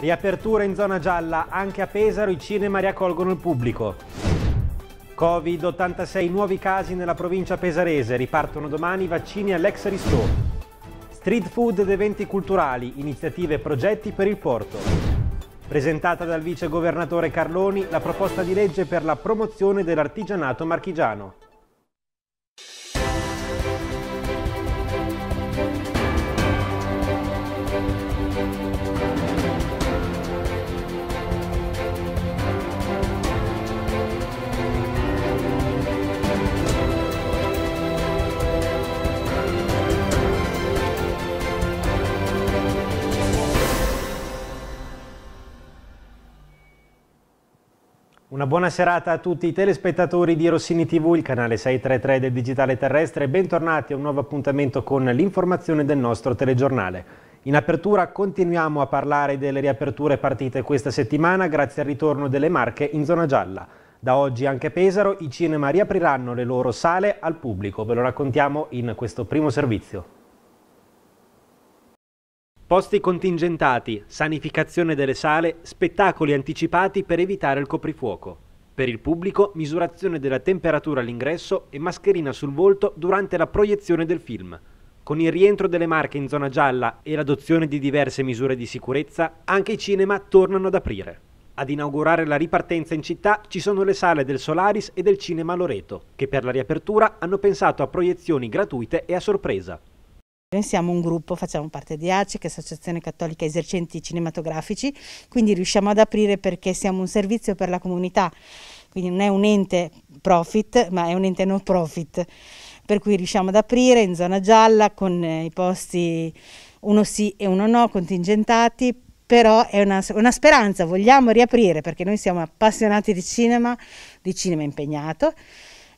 Riapertura in zona gialla, anche a Pesaro i cinema riaccolgono il pubblico. Covid, 86 nuovi casi nella provincia pesarese, ripartono domani i vaccini all'ex ristoro. Street food ed eventi culturali, iniziative e progetti per il porto. Presentata dal vice governatore Carloni la proposta di legge per la promozione dell'artigianato marchigiano. buona serata a tutti i telespettatori di Rossini TV, il canale 633 del Digitale Terrestre. Bentornati a un nuovo appuntamento con l'informazione del nostro telegiornale. In apertura continuiamo a parlare delle riaperture partite questa settimana grazie al ritorno delle Marche in zona gialla. Da oggi anche Pesaro i cinema riapriranno le loro sale al pubblico, ve lo raccontiamo in questo primo servizio. Posti contingentati, sanificazione delle sale, spettacoli anticipati per evitare il coprifuoco. Per il pubblico, misurazione della temperatura all'ingresso e mascherina sul volto durante la proiezione del film. Con il rientro delle marche in zona gialla e l'adozione di diverse misure di sicurezza, anche i cinema tornano ad aprire. Ad inaugurare la ripartenza in città ci sono le sale del Solaris e del Cinema Loreto, che per la riapertura hanno pensato a proiezioni gratuite e a sorpresa. Noi siamo un gruppo, facciamo parte di ACE, che è l'Associazione Cattolica Esercenti Cinematografici, quindi riusciamo ad aprire perché siamo un servizio per la comunità, quindi non è un ente profit, ma è un ente non profit, per cui riusciamo ad aprire in zona gialla con eh, i posti uno sì e uno no contingentati, però è una, una, speranza, vogliamo riaprire perché noi siamo appassionati di cinema, di cinema impegnato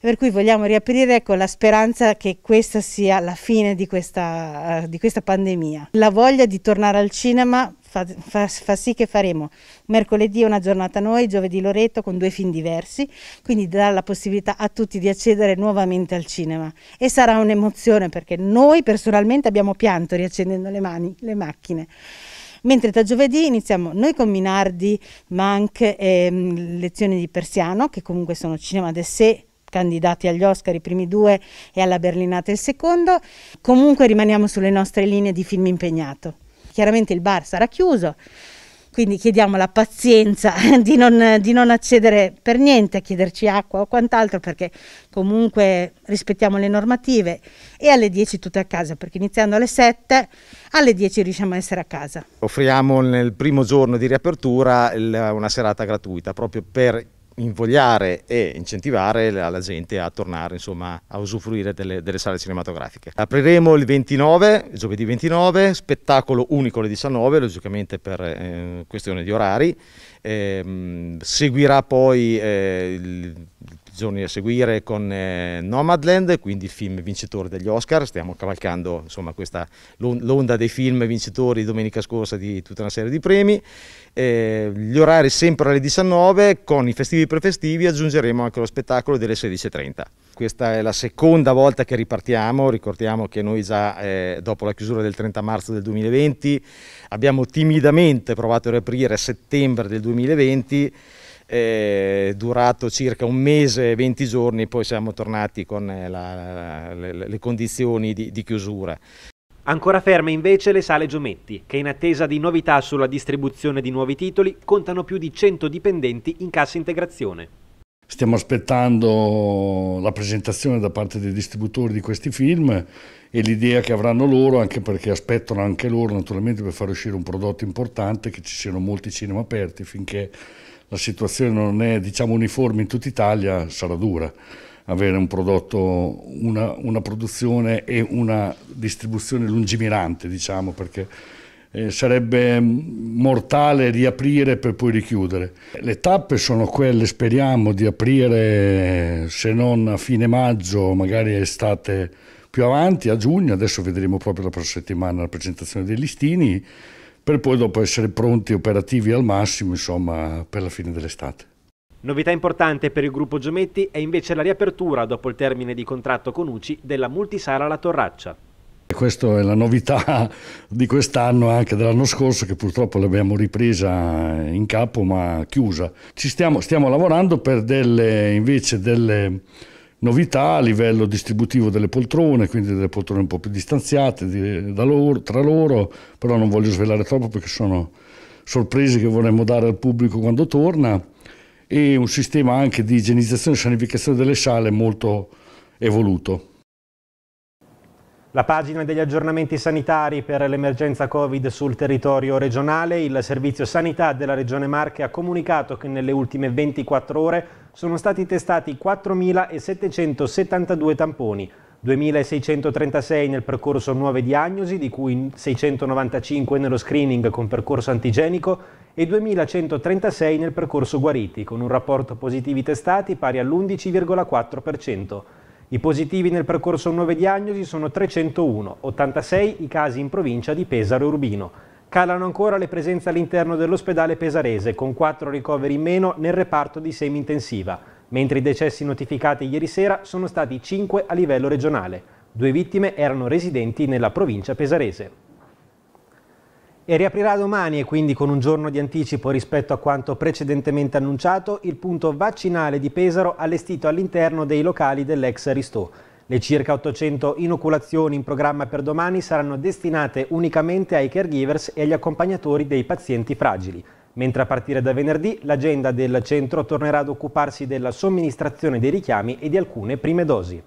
per cui vogliamo riaprire con ecco, la speranza che questa sia la fine di questa, eh, di questa pandemia. La voglia di tornare al cinema Fa, fa, fa, sì che faremo mercoledì una giornata noi, giovedì Loreto con due film diversi, quindi darà la possibilità a tutti di accedere nuovamente al cinema e sarà un'emozione perché noi personalmente abbiamo pianto riaccendendo le, mani, le macchine. Mentre da giovedì iniziamo noi con Minardi, ma e ehm, lezioni di persiano, che comunque sono cinema de sé, candidati agli Oscar i primi due e alla Berlinata il secondo. Comunque rimaniamo sulle nostre linee di film impegnato. Chiaramente il bar sarà chiuso, quindi chiediamo la pazienza di non, di non accedere per niente a chiederci acqua o quant'altro perché comunque rispettiamo le normative e alle 10 tutte a casa perché iniziando alle 7 alle 10 riusciamo a essere a casa. Offriamo nel primo giorno di riapertura una serata gratuita proprio per invogliare e incentivare la, gente a tornare insomma, a usufruire delle, delle, sale cinematografiche. Apriremo il 29, giovedì 29, spettacolo unico alle 19, logicamente per eh, questione di orari. Eh, seguirà poi eh, il giorni a seguire con eh, Nomadland, quindi il film vincitore degli Oscar, stiamo cavalcando insomma, questa, l'onda dei film vincitori domenica scorsa di tutta una serie di premi, eh, gli orari sempre alle 19 con i festivi prefestivi aggiungeremo anche lo spettacolo delle 16.30 questa è la seconda volta che ripartiamo, ricordiamo che noi già eh, dopo la chiusura del 30 marzo del 2020 abbiamo timidamente provato a riaprire a settembre del 2020 eh, durato circa un mese e 20 giorni, poi siamo tornati con eh, la, la, le, le, condizioni di, di chiusura. Ancora ferme invece le sale Giometti, che in attesa di novità sulla distribuzione di nuovi titoli contano più di 100 dipendenti in cassa integrazione. Stiamo aspettando la presentazione da parte dei distributori di questi film e l'idea che avranno loro, anche perché aspettano anche loro naturalmente per far uscire un prodotto importante, che ci siano molti cinema aperti, finché la situazione non è diciamo, uniforme in tutta Italia sarà dura avere un prodotto, una, una produzione e una distribuzione lungimirante, diciamo, perché eh, sarebbe mm, mortale riaprire per poi richiudere. Le tappe sono quelle, speriamo di aprire se non a fine maggio, magari estate più avanti, a giugno, adesso vedremo proprio la prossima settimana la presentazione dei listini, per poi dopo essere pronti operativi al massimo, insomma, per la fine dell'estate. Novità importante per il gruppo Giometti è invece la riapertura, dopo il termine di contratto con UCI, della multisala La Torraccia questa è la novità di quest'anno e anche dell'anno scorso che purtroppo l'abbiamo ripresa in capo ma chiusa. Ci stiamo, stiamo lavorando per delle, invece delle novità a livello distributivo delle poltrone, quindi delle poltrone un po' più distanziate di, loro, tra loro, però non voglio svelare troppo perché sono sorprese che vorremmo dare al pubblico quando torna e un sistema anche di igienizzazione e sanificazione delle sale molto evoluto. La pagina degli aggiornamenti sanitari per l'emergenza Covid sul territorio regionale, il Servizio Sanità della Regione Marche ha comunicato che nelle ultime 24 ore sono stati testati 4.772 tamponi, 2.636 nel percorso nuove diagnosi, di cui 695 nello screening con percorso antigenico e 2.136 nel percorso guariti, con un rapporto positivi testati pari all'11,4%. I positivi nel percorso nuove diagnosi sono 301, 86 i casi in provincia di Pesaro e Urbino. Calano ancora le presenze all'interno dell'ospedale pesarese, con 4 ricoveri in meno nel reparto di semi-intensiva, mentre i decessi notificati ieri sera sono stati 5 a livello regionale. Due vittime erano residenti nella provincia pesarese. E riaprirà domani e quindi con un giorno di anticipo rispetto a quanto precedentemente annunciato il punto vaccinale di Pesaro allestito all'interno dei locali dell'ex Ristò. Le circa 800 inoculazioni in programma per domani saranno destinate unicamente ai caregivers e agli accompagnatori dei pazienti fragili. Mentre a partire da venerdì l'agenda del centro tornerà ad occuparsi della somministrazione dei richiami e di alcune prime dosi.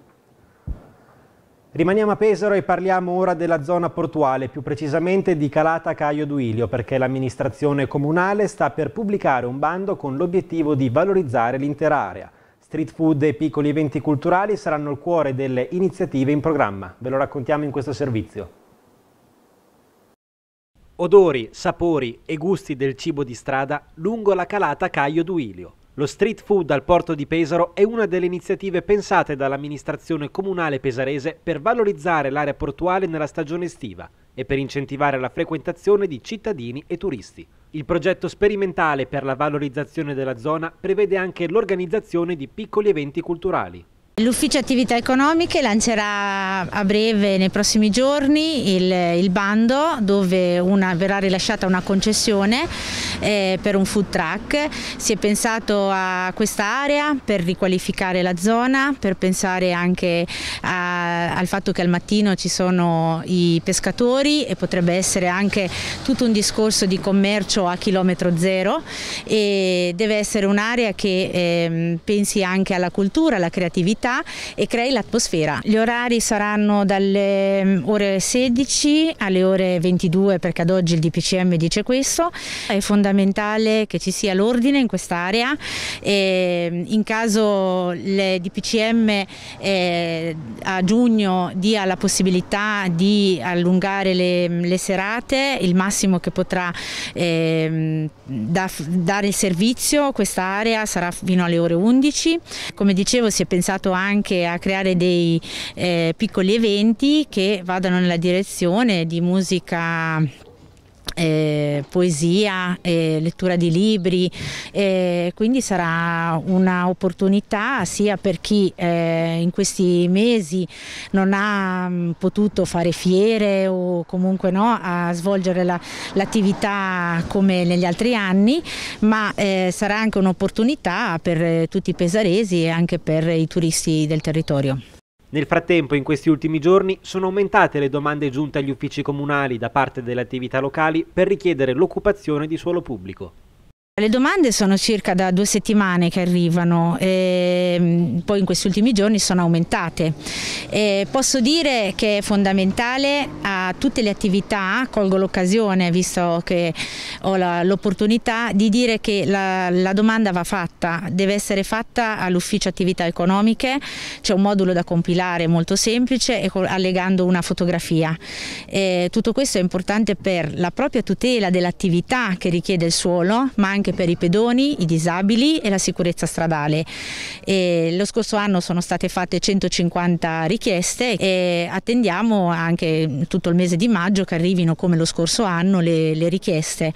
Rimaniamo a Pesaro e parliamo ora della zona portuale, più precisamente di Calata Caio Duilio, perché l'amministrazione comunale sta per pubblicare un bando con l'obiettivo di valorizzare l'intera area. Street food e piccoli eventi culturali saranno il cuore delle iniziative in programma. Ve lo raccontiamo in questo servizio. Odori, sapori e gusti del cibo di strada lungo la calata Caio Duilio. Lo street food al porto di Pesaro è una delle iniziative pensate dall'amministrazione comunale pesarese per valorizzare l'area portuale nella stagione estiva e per incentivare la frequentazione di cittadini e turisti. Il progetto sperimentale per la valorizzazione della zona prevede anche l'organizzazione di piccoli eventi culturali. L'ufficio attività economiche lancerà a breve, nei prossimi giorni, il, il bando dove una, verrà rilasciata una concessione eh, per un food truck. Si è pensato a questa area per riqualificare la zona, per pensare anche a, al fatto che al mattino ci sono i pescatori e potrebbe essere anche tutto un discorso di commercio a chilometro zero e deve essere un'area che eh, pensi anche alla cultura, alla creatività città e crei l'atmosfera. Gli orari saranno dalle mm, ore 16 alle ore 22 perché ad oggi il DPCM dice questo. È fondamentale che ci sia l'ordine in quest'area e mm, in caso il DPCM eh, a giugno dia la possibilità di allungare le, mm, le serate, il massimo che potrà eh, da, dare il servizio questa area sarà fino alle ore 11. Come dicevo si è pensato anche a creare dei eh, piccoli eventi che vadano nella direzione di musica eh, poesia, eh, lettura di libri, eh, quindi sarà un'opportunità sia per chi eh, in questi mesi non ha mh, mm, potuto fare fiere o comunque no, a svolgere l'attività come negli altri anni, ma eh, sarà anche un'opportunità per eh, tutti i pesaresi e anche per i turisti del territorio. Nel frattempo, in questi ultimi giorni, sono aumentate le domande giunte agli uffici comunali da parte delle attività locali per richiedere l'occupazione di suolo pubblico. Le domande sono circa da due settimane che arrivano, e ehm, poi in questi ultimi giorni sono aumentate. E posso dire che è fondamentale a tutte le attività, colgo l'occasione visto che ho l'opportunità di dire che la, la, domanda va fatta, deve essere fatta all'ufficio attività economiche, c'è un modulo da compilare molto semplice allegando una fotografia. E tutto questo è importante per la propria tutela dell'attività che richiede il suolo, ma anche anche per i pedoni, i disabili e la sicurezza stradale. E lo scorso anno sono state fatte 150 richieste e attendiamo anche tutto il mese di maggio che arrivino come lo scorso anno le, le richieste.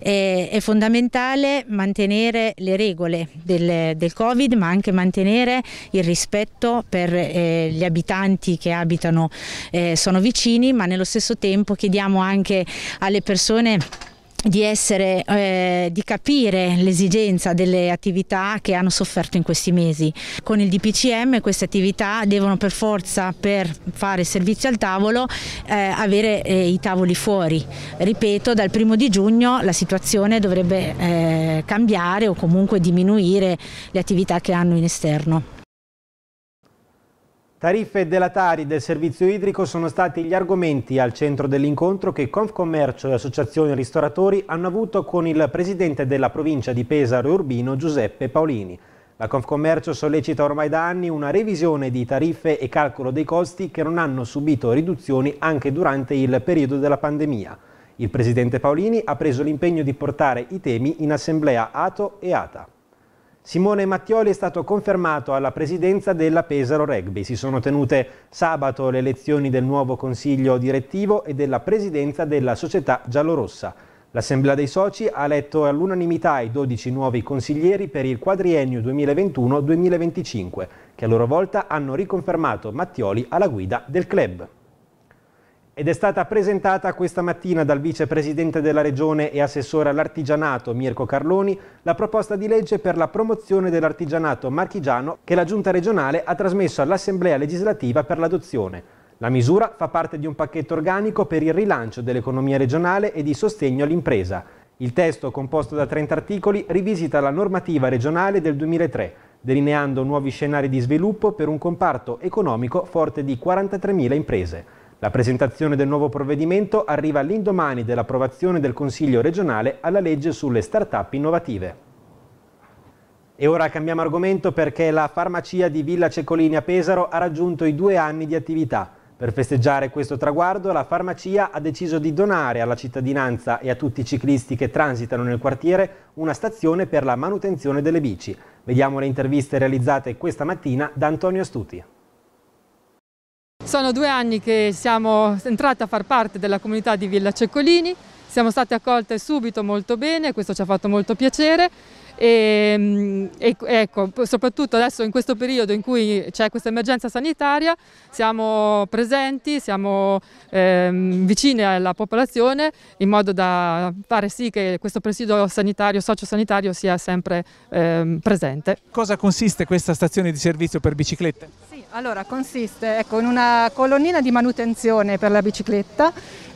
E, è fondamentale mantenere le regole del, del, Covid ma anche mantenere il rispetto per eh, gli abitanti che abitano, eh, sono vicini ma nello stesso tempo chiediamo anche alle persone di, essere, eh, di, capire l'esigenza delle attività che hanno sofferto in questi mesi. Con il DPCM queste attività devono per forza per fare servizio al tavolo eh, avere eh, i tavoli fuori. Ripeto, dal primo di giugno la situazione dovrebbe eh, cambiare o comunque diminuire le attività che hanno in esterno. Tariffe della Tari del servizio idrico sono stati gli argomenti al centro dell'incontro che Confcommercio e Associazione Ristoratori hanno avuto con il presidente della provincia di Pesaro e Urbino Giuseppe Paolini. La Confcommercio sollecita ormai da anni una revisione di tariffe e calcolo dei costi che non hanno subito riduzioni anche durante il periodo della pandemia. Il presidente Paolini ha preso l'impegno di portare i temi in assemblea ATO e ATA. Simone Mattioli è stato confermato alla presidenza della Pesaro Rugby. Si sono tenute sabato le elezioni del nuovo consiglio direttivo e della presidenza della società giallorossa. L'Assemblea dei soci ha eletto all'unanimità i 12 nuovi consiglieri per il quadriennio 2021-2025, che a loro volta hanno riconfermato Mattioli alla guida del club ed è stata presentata questa mattina dal vicepresidente della Regione e assessore all'artigianato Mirko Carloni la proposta di legge per la promozione dell'artigianato marchigiano che la Giunta regionale ha trasmesso all'Assemblea legislativa per l'adozione. La misura fa parte di un pacchetto organico per il rilancio dell'economia regionale e di sostegno all'impresa. Il testo, composto da 30 articoli, rivisita la normativa regionale del 2003, delineando nuovi scenari di sviluppo per un comparto economico forte di 43.000 imprese. La presentazione del nuovo provvedimento arriva all'indomani dell'approvazione del Consiglio regionale alla legge sulle start-up innovative. E ora cambiamo argomento perché la farmacia di Villa Cecolini a Pesaro ha raggiunto i due anni di attività. Per festeggiare questo traguardo la farmacia ha deciso di donare alla cittadinanza e a tutti i ciclisti che transitano nel quartiere una stazione per la manutenzione delle bici. Vediamo le interviste realizzate questa mattina da Antonio Stuti. Sono due anni che siamo entrate a far parte della comunità di Villa Ceccolini, siamo state accolte subito molto bene, questo ci ha fatto molto piacere e, ehm, e, ecco, soprattutto adesso in questo periodo in cui c'è questa emergenza sanitaria siamo presenti, siamo ehm, vicini alla popolazione in modo da fare sì che questo presidio sanitario, sociosanitario sia sempre ehm, presente. Cosa consiste questa stazione di servizio per biciclette? Sì, allora consiste ecco, in una colonnina di manutenzione per la bicicletta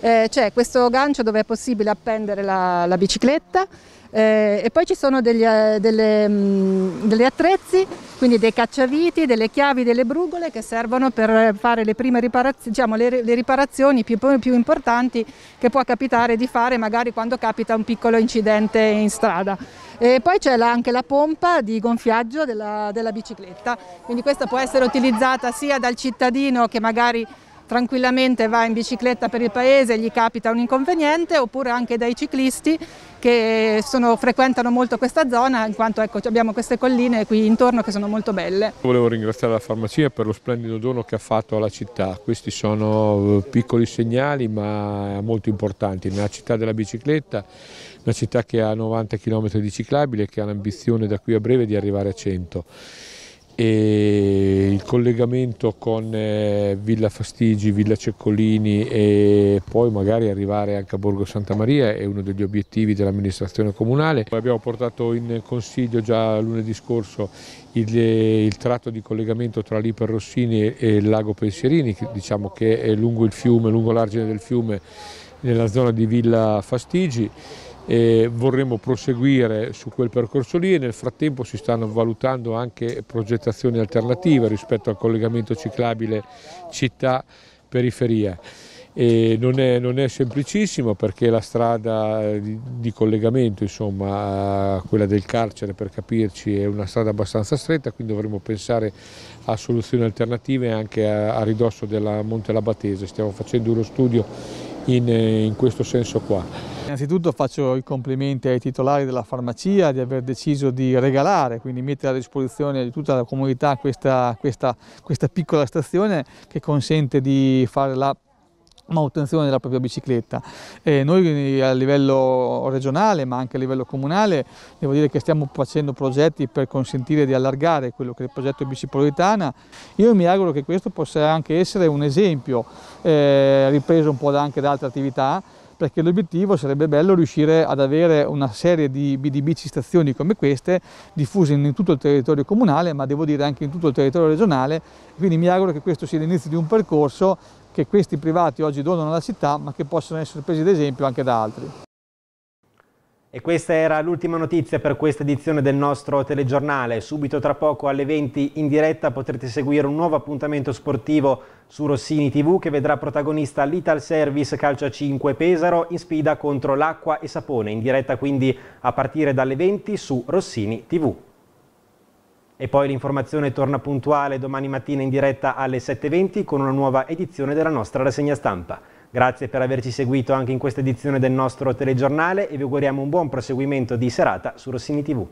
eh, C'è questo gancio dove è possibile appendere la, la bicicletta eh, e poi ci sono degli, eh, delle, mh, mm, degli attrezzi, quindi dei cacciaviti, delle chiavi, delle brugole che servono per fare le prime riparazio, diciamo, le, le riparazioni, più, più importanti che può capitare di fare magari quando capita un piccolo incidente in strada. E poi c'è anche la pompa di gonfiaggio della, della bicicletta, quindi questa può essere utilizzata sia dal cittadino che magari tranquillamente va in bicicletta per il paese e gli capita un inconveniente oppure anche dai ciclisti che sono, frequentano molto questa zona in quanto ecco, abbiamo queste colline qui intorno che sono molto belle. Volevo ringraziare la farmacia per lo splendido dono che ha fatto alla città, questi sono eh, piccoli segnali ma molto importanti, nella città della bicicletta, una città che ha 90 km di ciclabile e che ha l'ambizione da qui a breve di arrivare a 100 e il collegamento con eh, Villa Fastigi, Villa Ceccolini e poi magari arrivare anche a Borgo Santa Maria è uno degli obiettivi dell'amministrazione comunale. Abbiamo portato in consiglio già lunedì scorso il, il tratto di collegamento tra l'Iper Rossini e il lago Pensierini, che, diciamo che è lungo il fiume, lungo l'argine del fiume nella zona di Villa Fastigi e vorremmo proseguire su quel percorso lì e nel frattempo si stanno valutando anche progettazioni alternative rispetto al collegamento ciclabile città-periferia. Non è, non, è, semplicissimo perché la strada eh, di, di collegamento, insomma, quella del carcere per capirci, è una strada abbastanza stretta, quindi dovremmo pensare a soluzioni alternative anche a, a ridosso della Monte Labatese. Stiamo facendo uno studio in, eh, in questo senso qua. Innanzitutto faccio i complimenti ai titolari della farmacia di aver deciso di regalare, quindi mettere a disposizione di tutta la comunità questa, questa, questa piccola stazione che consente di fare la manutenzione della propria bicicletta. Eh, noi a livello regionale ma anche a livello comunale devo dire che stiamo facendo progetti per consentire di allargare quello che è il progetto Bicipolitana. Io mi auguro che questo possa anche essere un esempio eh, ripreso un po' anche da altre attività perché l'obiettivo sarebbe bello riuscire ad avere una serie di BDBC stazioni come queste diffuse in tutto il territorio comunale, ma devo dire anche in tutto il territorio regionale, quindi mi auguro che questo sia l'inizio di un percorso che questi privati oggi donano alla città, ma che possono essere presi ad esempio anche da altri. E questa era l'ultima notizia per questa edizione del nostro telegiornale. Subito tra poco alle 20 in diretta potrete seguire un nuovo appuntamento sportivo su Rossini TV che vedrà protagonista l'Ital Service Calcia 5 Pesaro in sfida contro l'Acqua e Sapone, in diretta quindi a partire dalle 20 su Rossini TV. E poi l'informazione torna puntuale domani mattina in diretta alle 7.20 con una nuova edizione della nostra rassegna stampa. Grazie per averci seguito anche in questa edizione del nostro telegiornale e vi auguriamo un buon proseguimento di serata su Rossini TV.